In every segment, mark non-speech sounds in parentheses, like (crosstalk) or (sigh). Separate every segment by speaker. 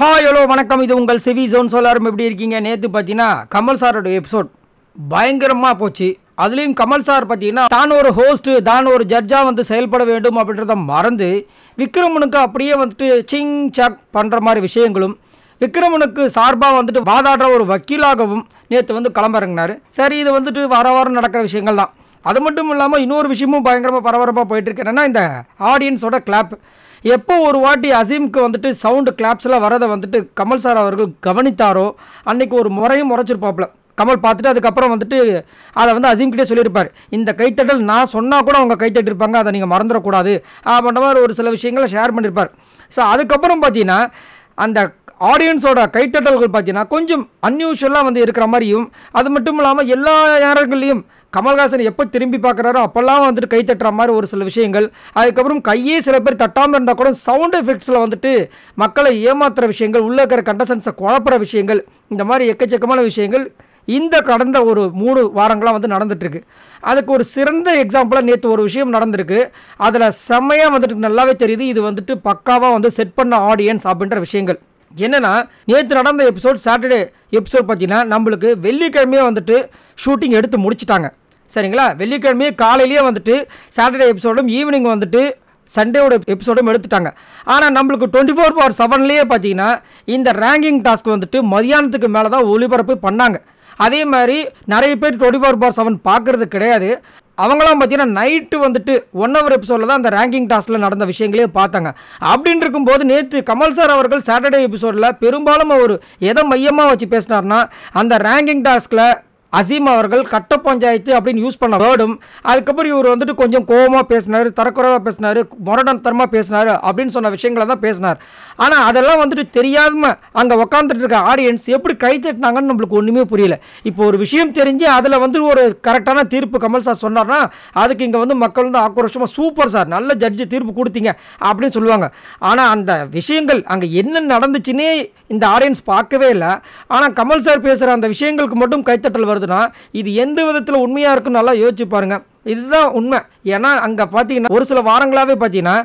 Speaker 1: hi hello வணக்கம் இது உங்கள் செவி ஜோன் சோலாரும் எப்படி இருக்கீங்க நேற்று பார்த்தீங்கன்னா கமல் சாரோட எபிசோட் பயங்கரமாக போச்சு அதுலேயும் கமல் சார் பார்த்தீங்கன்னா தான் ஒரு ஹோஸ்ட்டு தான் ஒரு ஜட்ஜாக வந்து செயல்பட வேண்டும் அப்படின்றத மறந்து விக்ரமனுக்கு அப்படியே வந்துட்டு சிங் சாக் பண்ணுற மாதிரி விஷயங்களும் விக்ரமனுக்கு சார்பாக வந்துட்டு வாதாடுற ஒரு வக்கீலாகவும் நேற்று வந்து கிளம்பறங்கினார் சரி இது வந்துட்டு வார வாரம் நடக்கிற விஷயங்கள் தான் அது மட்டும் இல்லாமல் இன்னொரு விஷயமும் பயங்கரமாக பரபரப்பாக போயிட்டு இருக்கு இந்த ஆடியன்ஸோட கிளாப் எப்போ ஒரு வாட்டி அசீம்க்கு வந்துட்டு சவுண்டு கிளாப்ஸ்லாம் வரதை வந்துட்டு கமல் சார் அவர்கள் கவனித்தாரோ அன்றைக்கி ஒரு முறையும் முறைச்சிருப்பாப்பில் கமல் பார்த்துட்டு அதுக்கப்புறம் வந்துட்டு அதை வந்து அசீம்கிட்டே சொல்லியிருப்பார் இந்த கைத்தட்டல் நான் சொன்னால் கூட அவங்க இருப்பாங்க அதை நீங்கள் மறந்துடக்கூடாது அப்படின்ற மாதிரி ஒரு சில விஷயங்களை ஷேர் பண்ணியிருப்பார் ஸோ அதுக்கப்புறம் பார்த்தீங்கன்னா அந்த ஆடியன்ஸோட கைத்தட்டல்கள் பார்த்தீங்கன்னா கொஞ்சம் அன்யூஷுவலாக வந்து இருக்கிற மாதிரியும் அது மட்டும் இல்லாமல் எல்லா நேரங்கள்லையும் கமல்ஹாசன் எப்போ திரும்பி பார்க்குறாரோ அப்போல்லாம் வந்துட்டு கை தட்டுற மாதிரி ஒரு சில விஷயங்கள் அதுக்கப்புறம் கையே சில பேர் தட்டாமல் இருந்தால் கூட சவுண்ட் எஃபெக்ட்ஸில் வந்துட்டு மக்களை ஏமாத்துகிற விஷயங்கள் உள்ளே இருக்கிற கண்டசன்ஸை குழப்புற விஷயங்கள் இந்த மாதிரி எக்கச்சக்கமான விஷயங்கள் இந்த கடந்த ஒரு மூணு வாரங்களாக வந்து நடந்துட்டுருக்கு அதுக்கு ஒரு சிறந்த எக்ஸாம்பிளாக நேற்று ஒரு விஷயம் நடந்திருக்கு அதில் செம்மையாக வந்துட்டு நல்லாவே தெரியுது இது வந்துட்டு பக்காவாக வந்து செட் பண்ண ஆடியன்ஸ் அப்படின்ற விஷயங்கள் என்னென்னா நேற்று நடந்த எபிசோட் சாட்டர்டே எபிசோட் பார்த்தீங்கன்னா நம்மளுக்கு வெள்ளிக்கிழமையே வந்துட்டு ஷூட்டிங் எடுத்து முடிச்சிட்டாங்க சரிங்களா வெள்ளிக்கிழமையே காலையிலேயே வந்துட்டு சாட்டர்டே எபிசோடும் ஈவினிங் வந்துட்டு சண்டேவோட எபிசோடும் எடுத்துட்டாங்க ஆனால் நம்மளுக்கு டுவெண்ட்டி ஃபோர் பவர் செவன்லேயே பார்த்தீங்கன்னா இந்த ரேங்கிங் டாஸ்க் வந்துட்டு மதியானத்துக்கு மேலே தான் ஒளிபரப்பு பண்ணாங்க அதே மாதிரி நிறைய பேர் டுவெண்ட்டி ஃபோர் பார் செவன் பார்க்குறது கிடையாது அவங்களாம் பார்த்தீங்கன்னா நைட்டு வந்துட்டு ஒன் ஹவர் எபிசோடில் தான் அந்த ரேங்கிங் டாஸ்கில் நடந்த விஷயங்களே பார்த்தாங்க அப்படின்னு இருக்கும்போது நேற்று கமல் சார் அவர்கள் சாட்டர்டே எபிசோடில் பெரும்பாலும் அவர் எதை மையமாக வச்சு பேசினார்னா அந்த ரேங்கிங் டாஸ்கில் அசீம் அவர்கள் கட்ட பஞ்சாயத்து அப்படின்னு யூஸ் பண்ண வேர்டும் அதுக்கப்புறம் இவர் வந்துட்டு கொஞ்சம் கோபமாக பேசினார் தரக்குறைவாக பேசினார் தரமாக பேசினார் அப்படின்னு சொன்ன விஷயங்களை தான் பேசினார் ஆனால் அதெல்லாம் வந்துட்டு தெரியாமல் அங்கே உக்காந்துட்டு இருக்க ஆடியன்ஸ் எப்படி கை தட்டினாங்கன்னு நம்மளுக்கு ஒன்றுமே புரியல இப்போ ஒரு விஷயம் தெரிஞ்சு அதில் வந்து ஒரு கரெக்டான தீர்ப்பு கமல் சார் சொன்னார்னா அதுக்கு இங்கே வந்து மக்கள் வந்து ஆக்ரோஷமாக சூப்பர் சார் நல்ல ஜட்ஜு தீர்ப்பு கொடுத்தீங்க அப்படின்னு சொல்லுவாங்க ஆனால் அந்த விஷயங்கள் அங்கே என்ன நடந்துச்சுன்னே இந்த ஆடியன்ஸ் பார்க்கவே இல்லை ஆனால் கமல் சார் பேசுகிற அந்த விஷயங்களுக்கு மட்டும் கைத்தட்டல் வரும் வருதுன்னா இது எந்த விதத்தில் உண்மையாக இருக்குன்னு நல்லா யோசிச்சு பாருங்கள் இதுதான் உண்மை ஏன்னா அங்கே பார்த்தீங்கன்னா ஒரு சில வாரங்களாகவே பார்த்தீங்கன்னா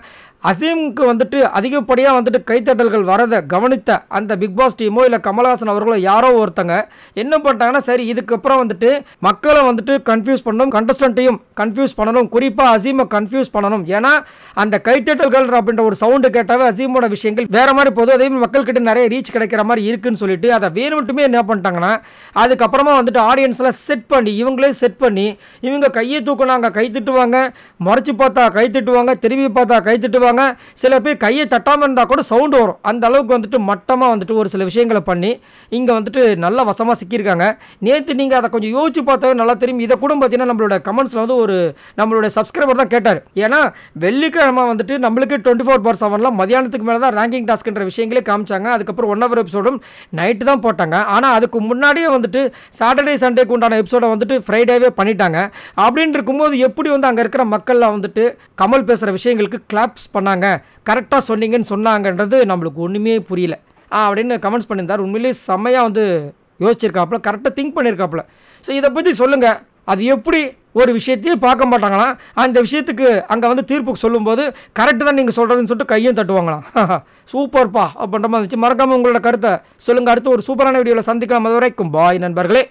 Speaker 1: அசீமுக்கு வந்துட்டு அதிகப்படியாக வந்துட்டு கைத்தட்டல்கள் வரதை கவனித்த அந்த பிக்பாஸ் டீமோ இல்லை கமல்ஹாசன் அவர்களோ யாரோ ஒருத்தங்க என்ன பண்ணிட்டாங்கன்னா சரி இதுக்கப்புறம் வந்துட்டு மக்களை வந்துட்டு கன்ஃபியூஸ் பண்ணணும் கண்டஸ்டண்ட்டையும் கன்ஃபியூஸ் பண்ணணும் குறிப்பாக அசீமை கன்ஃபியூஸ் பண்ணணும் ஏன்னா அந்த கைத்தட்டல்கள் அப்படின்ற ஒரு சவுண்டு கேட்டாவே அசீமோட விஷயங்கள் வேறு மாதிரி போதும் அதே மாதிரி மக்கள்கிட்ட நிறைய ரீச் கிடைக்கிற மாதிரி இருக்குன்னு சொல்லிட்டு அதை மட்டுமே என்ன பண்ணிட்டாங்கன்னா அதுக்கப்புறமா வந்துட்டு ஆடியன்ஸ்லாம் செட் பண்ணி இவங்களே செட் பண்ணி இவங்க கையை அங்கே கை திட்டுவாங்க மறைச்சு பார்த்தா கை திட்டுவாங்க திரும்பி பார்த்தா கை திட்டுவாங்க பண்ணுவாங்க சில பேர் கையை தட்டாமல் இருந்தால் கூட சவுண்டு வரும் அந்த அளவுக்கு வந்துட்டு மட்டமாக வந்துட்டு ஒரு சில விஷயங்களை பண்ணி இங்கே வந்துட்டு நல்லா வசமாக சிக்கியிருக்காங்க நேற்று நீங்கள் அதை கொஞ்சம் யோசிச்சு பார்த்தாவே நல்லா தெரியும் இதை கூட பார்த்தீங்கன்னா நம்மளோட கமெண்ட்ஸில் வந்து ஒரு நம்மளோட சப்ஸ்கிரைபர் தான் கேட்டார் ஏன்னா வெள்ளிக்கிழமை வந்துட்டு நம்மளுக்கு டுவெண்ட்டி ஃபோர் பார் செவன்லாம் மதியானத்துக்கு மேலே தான் ரேங்கிங் டாஸ்க்குன்ற விஷயங்களே காமிச்சாங்க அதுக்கப்புறம் ஒன் ஹவர் எபிசோடும் நைட்டு தான் போட்டாங்க ஆனால் அதுக்கு முன்னாடியே வந்துட்டு சாட்டர்டே சண்டேக்கு உண்டான எபிசோடை வந்துட்டு ஃப்ரைடேவே பண்ணிட்டாங்க அப்படின்னு இருக்கும்போது எப்படி வந்து அங்கே இருக்கிற மக்கள்லாம் வந்துட்டு கமல் பேசுகிற விஷயங்களுக்கு கிளாப்ஸ் பண்ண பண்ணாங்க கரெக்டாக சொன்னீங்கன்னு சொன்னாங்கன்றது நம்மளுக்கு ஒன்றுமே புரியல அப்படின்னு கமெண்ட்ஸ் பண்ணியிருந்தார் உண்மையிலேயே செம்மையாக வந்து யோசிச்சிருக்காப்புல கரெக்டாக திங்க் பண்ணியிருக்காப்புல ஸோ இதை பற்றி சொல்லுங்கள் அது எப்படி ஒரு விஷயத்தையும் பார்க்க மாட்டாங்களாம் அந்த விஷயத்துக்கு அங்கே வந்து தீர்ப்புக்கு சொல்லும்போது கரெக்டு தான் நீங்கள் சொல்கிறதுன்னு சொல்லிட்டு கையும் தட்டுவாங்களாம் (laughs) சூப்பர்ப்பா அப்படின்ற மாதிரி இருந்துச்சு மறக்காமல் உங்களோட கருத்தை சொல்லுங்கள் அடுத்து ஒரு சூப்பரான வீடியோவில் சந்திக்கலாம் அது வரைக்கும் பாய் நண்பர்களே